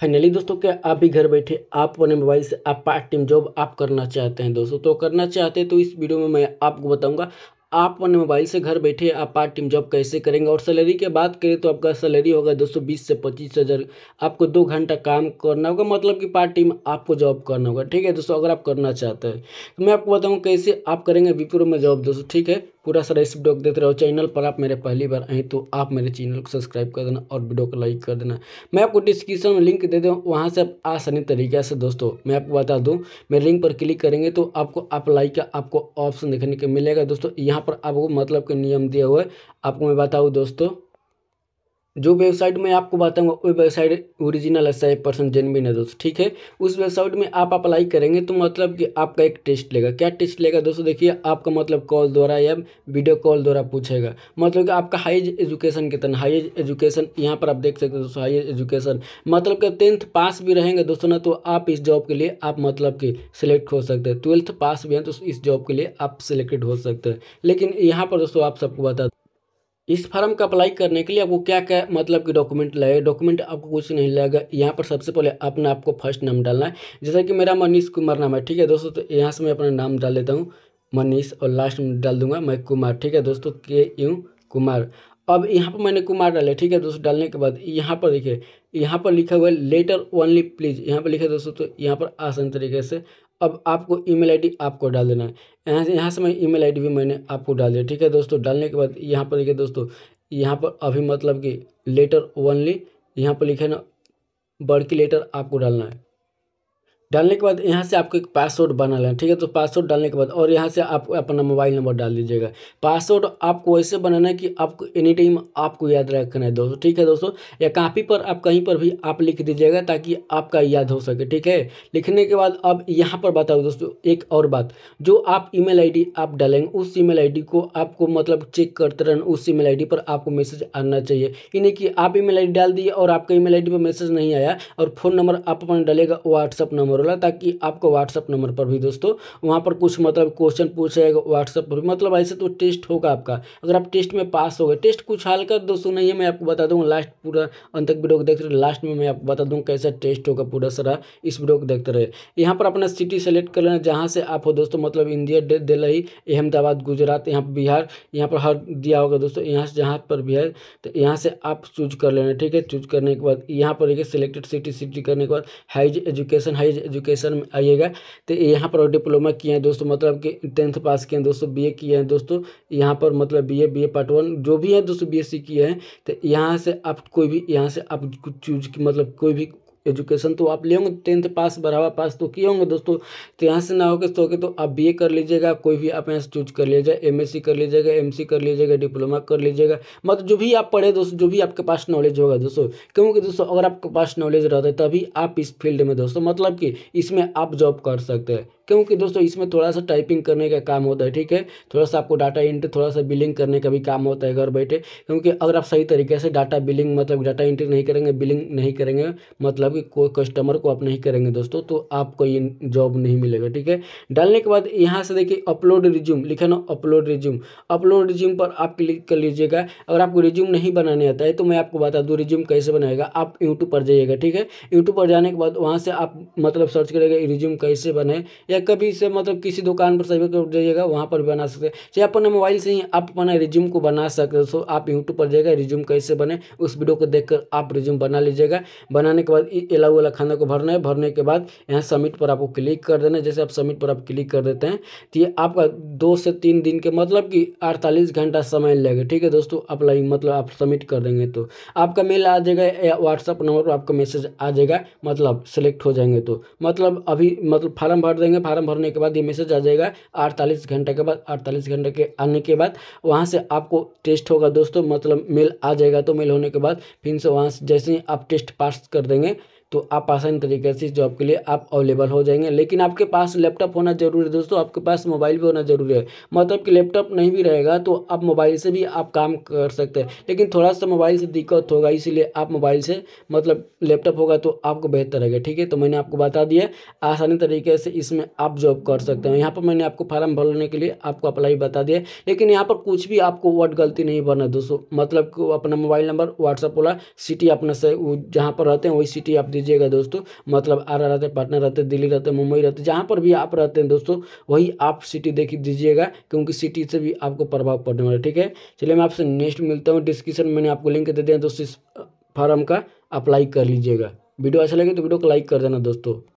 finally दोस्तों क्या आप भी घर बैठे आप अपने मोबाइल से आप पार्ट टाइम जॉब आप करना चाहते हैं दोस्तों तो करना चाहते हैं तो इस वीडियो में मैं आपको बताऊंगा आप अपने मोबाइल से घर बैठे आप पार्ट टाइम जॉब कैसे करेंगे और सैलरी की बात करें तो आपका सैलरी होगा दोस्तों बीस से पच्चीस हज़ार आपको दो घंटा काम करना होगा मतलब कि पार्ट टाइम आपको जॉब करना होगा ठीक है दोस्तों अगर आप करना चाहते हैं तो मैं आपको बताऊँगा कैसे आप करेंगे विप्रो में जॉब दोस्तों ठीक है पूरा सारा इस वीडियो को देख रहे हो चैनल पर आप मेरे पहली बार आए तो आप मेरे चैनल को सब्सक्राइब कर देना और वीडियो को लाइक कर देना मैं आपको डिस्क्रिप्शन में लिंक दे दूँ वहाँ से आप आसानी तरीके से दोस्तों मैं आपको बता दूँ मेरे लिंक पर क्लिक करेंगे तो आपको अप्लाई का आपको ऑप्शन देखने को मिलेगा दोस्तों यहाँ पर आपको मतलब के नियम दिया हुआ है आपको मैं बताऊँ दोस्तों जो वेबसाइट मैं आपको बताऊंगा वो वेबसाइट ओरिजिनल है सही परसेंट जेनविन है दोस्तों ठीक है उस वेबसाइट में आप अप्लाई करेंगे तो मतलब कि आपका एक टेस्ट लेगा क्या टेस्ट लेगा दोस्तों देखिए आपका मतलब कॉल द्वारा या वीडियो कॉल द्वारा पूछेगा मतलब कि आपका हाई एजुकेशन कितना हाई एजुकेशन यहाँ पर आप देख सकते हो दोस्तों हाई एजुकेशन मतलब कि टेंथ पास भी रहेंगे दोस्तों ना तो आप इस जॉब के लिए आप मतलब कि सिलेक्ट हो सकते हैं ट्वेल्थ पास भी हैं तो इस जॉब के लिए आप सिलेक्टेड हो सकते हैं लेकिन यहाँ पर दोस्तों आप सबको बता इस फार्म का अप्लाई करने के लिए आपको क्या क्या मतलब कि डॉक्यूमेंट लगेगा डॉक्यूमेंट आपको कुछ नहीं लगेगा यहाँ पर सबसे पहले अपना आपको फर्स्ट नाम डालना है जैसा कि मेरा मनीष कुमार नाम है ठीक है दोस्तों तो यहाँ से मैं अपना नाम डाल देता हूँ मनीष और लास्ट में डाल दूंगा मैं कुमार ठीक है दोस्तों के यू कुमार अब यहाँ पर मैंने कुमार डाले ठीक है दोस्तों डालने के बाद यहाँ पर देखिए यहाँ पर लिखा हुआ है लेटर ओनली प्लीज यहाँ पर लिखा है दोस्तों तो यहाँ पर आसान तरीके से अब आपको ईमेल आईडी आपको डाल देना है यहाँ से यहाँ से मैं ईमेल आईडी भी मैंने आपको डाल दिया ठीक है दोस्तों डालने के बाद यहाँ पर देखिए दोस्तों यहाँ पर अभी मतलब कि लेटर ओनली यहाँ पर लिखे ना बड़की लेटर आपको डालना है डालने के बाद यहाँ से आपको एक पासवर्ड बना लेना ठीक है तो पासवर्ड डालने के बाद और यहाँ से आप अपना मोबाइल नंबर डाल दीजिएगा पासवर्ड आपको ऐसे बनाना है कि आपको एनी टाइम आपको याद रखना है दोस्तों ठीक है दोस्तों या कापी पर आप कहीं पर भी आप लिख दीजिएगा ताकि आपका याद हो सके ठीक है लिखने के बाद अब यहाँ पर बताओ दोस्तों एक और बात जो आप ई मेल आप डालेंगे उस ई मेल को आपको मतलब चेक करते रहें उस ई मेल पर आपको मैसेज आना चाहिए यानी कि आप ई मेल डाल दिए और आपका ई मेल पर मैसेज नहीं आया और फ़ोन नंबर आप अपना डालेगा व्हाट्सअप नंबर हो ताकि आपको व्हाट्सअप नंबर पर भी दोस्तों वहाँ पर कुछ मतलब क्वेश्चन पूछेगा व्हाट्सअप पर मतलब ऐसे तो टेस्ट होगा आपका अगर आप टेस्ट में पास हो गए टेस्ट कुछ हाल हल्का दोस्तों नहीं है मैं आपको बता दूँगा लास्ट पूरा अंत तक वीडियो को देखते रहे लास्ट में मैं आपको बता दूँगा कैसा टेस्ट होगा पूरा सारा इस वीडियो को देखते रहे यहाँ पर अपना सिटी सेलेक्ट कर लेना जहाँ से आप हो दोस्तों मतलब इंडिया दिल्ली अहमदाबाद गुजरात यहाँ बिहार यहाँ पर हर दिया होगा दोस्तों यहाँ से जहाँ पर भी है तो यहाँ से आप चूज कर लेना ठीक है चूज करने के बाद यहाँ पर देखिए सिलेक्टेड सिटी सिटी करने के बाद हाई एजुकेशन हाई एजुकेशन में आइएगा तो यहाँ पर डिप्लोमा किए हैं दोस्तों मतलब कि टेंथ पास किए हैं दोस्तों बीए किए हैं दोस्तों यहाँ पर मतलब बीए बीए पार्ट वन जो भी है दोस्तों बीएससी किए हैं तो यहाँ से आप कोई भी यहाँ से आप चूज मतलब कोई भी एजुकेशन तो आप लेंगे होंगे टेंथ पास बढ़ावा पास तो किए होंगे दोस्तों तो यहाँ से ना होकर तो होकर तो आप बी कर लीजिएगा कोई भी आप यहाँ से चूज कर लीजिएगा एम कर लीजिएगा एम कर लीजिएगा डिप्लोमा कर लीजिएगा मतलब जो भी आप पढ़े दोस्तों जो भी आपके पास नॉलेज होगा दोस्तों क्योंकि दोस्तों अगर आपके पास नॉलेज रहता है तभी आप इस फील्ड में दोस्तों मतलब कि इसमें आप जॉब कर सकते हैं क्योंकि दोस्तों इसमें थोड़ा सा टाइपिंग करने का काम होता है ठीक है थोड़ा सा आपको डाटा एंट्री थोड़ा सा बिलिंग करने का भी काम होता है घर बैठे क्योंकि अगर आप सही तरीके से डाटा बिलिंग मतलब डाटा एंट्री नहीं करेंगे बिलिंग नहीं करेंगे मतलब कि कोई कस्टमर को आप नहीं करेंगे दोस्तों तो आपको ये जॉब नहीं मिलेगा ठीक है डालने के बाद यहाँ से देखिए अपलोड रिज्यूम लिखा ना अपलोड रिज्यूम अपलोड रिज्यूम पर आप क्लिक कर लीजिएगा अगर आपको रिज्यूम नहीं बनाने आता है तो मैं आपको बता दूँ रिज्यूम कैसे बनाएगा आप यूट्यूब पर जाइएगा ठीक है यूट्यूब पर जाने के बाद वहाँ से आप मतलब सर्च करेगा रिज्यूम कैसे बनाए या या कभी से मतलब किसी दुकान पर सर्वे कर जाइएगा वहाँ पर बना सकते हैं चाहे अपने मोबाइल से ही आप अपना रिज्यूम को बना सकते हो तो आप यूट्यूब पर जाइएगा रिज्यूम कैसे बने उस वीडियो को देखकर आप रिज्यूम बना लीजिएगा बनाने के बाद एला वाला खाना को भरना है भरने के बाद यहाँ सबमिट पर आपको क्लिक कर देना है जैसे आप सबमिट पर आप क्लिक कर देते हैं तो ये आपका दो से तीन दिन के मतलब कि अड़तालीस घंटा समय लगेगा ठीक है दोस्तों अप्लाई मतलब आप सबमिट कर देंगे तो आपका मेल आ जाएगा या व्हाट्सअप नंबर पर आपका मैसेज आ जाएगा मतलब सेलेक्ट हो जाएंगे तो मतलब अभी मतलब फार्म भर देंगे फार्म भरने के बाद ये मैसेज आ जाएगा अड़तालीस घंटे के बाद अड़तालीस घंटे के आने के बाद वहाँ से आपको टेस्ट होगा दोस्तों मतलब मेल आ जाएगा तो मेल होने के बाद फिर से वहाँ से जैसे ही आप टेस्ट पास कर देंगे तो आप आसान तरीके से इस जॉब के लिए आप अवेलेबल हो जाएंगे लेकिन आपके पास लैपटॉप होना जरूरी है दोस्तों आपके पास मोबाइल भी होना जरूरी है मतलब कि लैपटॉप नहीं भी रहेगा तो आप मोबाइल से भी आप काम कर सकते हैं लेकिन थोड़ा सा मोबाइल से दिक्कत होगा इसीलिए आप मोबाइल से मतलब लैपटॉप होगा तो आपको बेहतर रहेगा ठीक है तो मैंने आपको बता दिया आसानी तरीके से इसमें आप जॉब कर सकते हैं यहाँ पर मैंने आपको फार्म भरने के लिए आपको अप्लाई बता दिया लेकिन यहाँ पर कुछ भी आपको वर्ड गलती नहीं भरना दोस्तों मतलब अपना मोबाइल नंबर व्हाट्सअप वाला सिटी अपना से जहाँ पर रहते हैं वही सिटी आप दीजिएगा दोस्तों मतलब आरा रहते पटना रहते दिल्ली रहते मुंबई रहते जहाँ पर भी आप रहते हैं दोस्तों वही आप सिटी देख दीजिएगा क्योंकि सिटी से भी आपको प्रभाव पड़ने वाला ठीक है चलिए मैं आपसे नेक्स्ट मिलता हूँ डिस्क्रिप्शन मैंने आपको लिंक दे दिया दोस्तों इस फार्म का अप्लाई कर लीजिएगा वीडियो अच्छा लगे तो वीडियो को लाइक कर देना दोस्तों